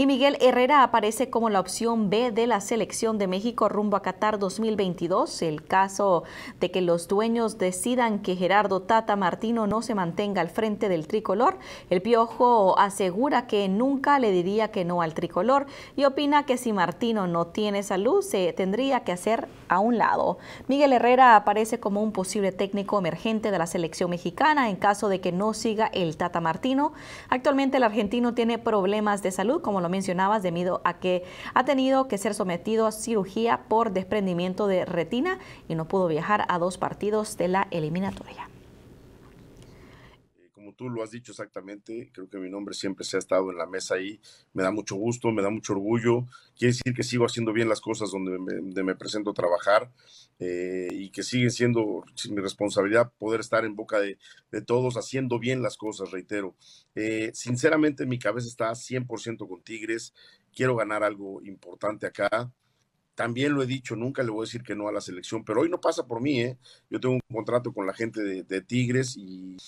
y Miguel Herrera aparece como la opción B de la selección de México rumbo a Qatar 2022. El caso de que los dueños decidan que Gerardo Tata Martino no se mantenga al frente del tricolor, el Piojo asegura que nunca le diría que no al tricolor y opina que si Martino no tiene salud se tendría que hacer a un lado. Miguel Herrera aparece como un posible técnico emergente de la selección mexicana en caso de que no siga el Tata Martino. Actualmente el argentino tiene problemas de salud como lo mencionabas, debido a que ha tenido que ser sometido a cirugía por desprendimiento de retina y no pudo viajar a dos partidos de la eliminatoria tú lo has dicho exactamente, creo que mi nombre siempre se ha estado en la mesa ahí, me da mucho gusto, me da mucho orgullo, quiere decir que sigo haciendo bien las cosas donde me, presento a trabajar eh, y que sigue siendo mi responsabilidad poder estar en boca de, todos haciendo bien las cosas, reitero. Eh, sinceramente mi cabeza está 100% con Tigres, quiero ganar algo importante acá. También lo he dicho, nunca le voy a decir que no a la selección, pero hoy no pasa por mí, ¿eh? Yo tengo un contrato con la gente de, Tigres y,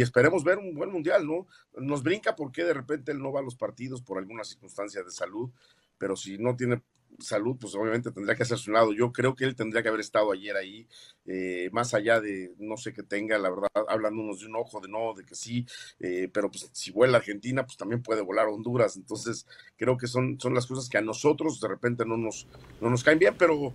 esperemos ver un buen mundial, ¿no? Nos brinca porque de repente él no va a los partidos por alguna circunstancia de salud, pero si no tiene salud, pues obviamente tendría que hacerse su lado. Yo creo que él tendría que haber estado ayer ahí, eh, más allá de no sé qué tenga, la verdad, hablándonos unos de un ojo, de no, de que sí, eh, pero pues si vuela Argentina, pues también puede volar Honduras. Entonces, creo que son, son las cosas que a nosotros de repente no nos, no nos caen bien, pero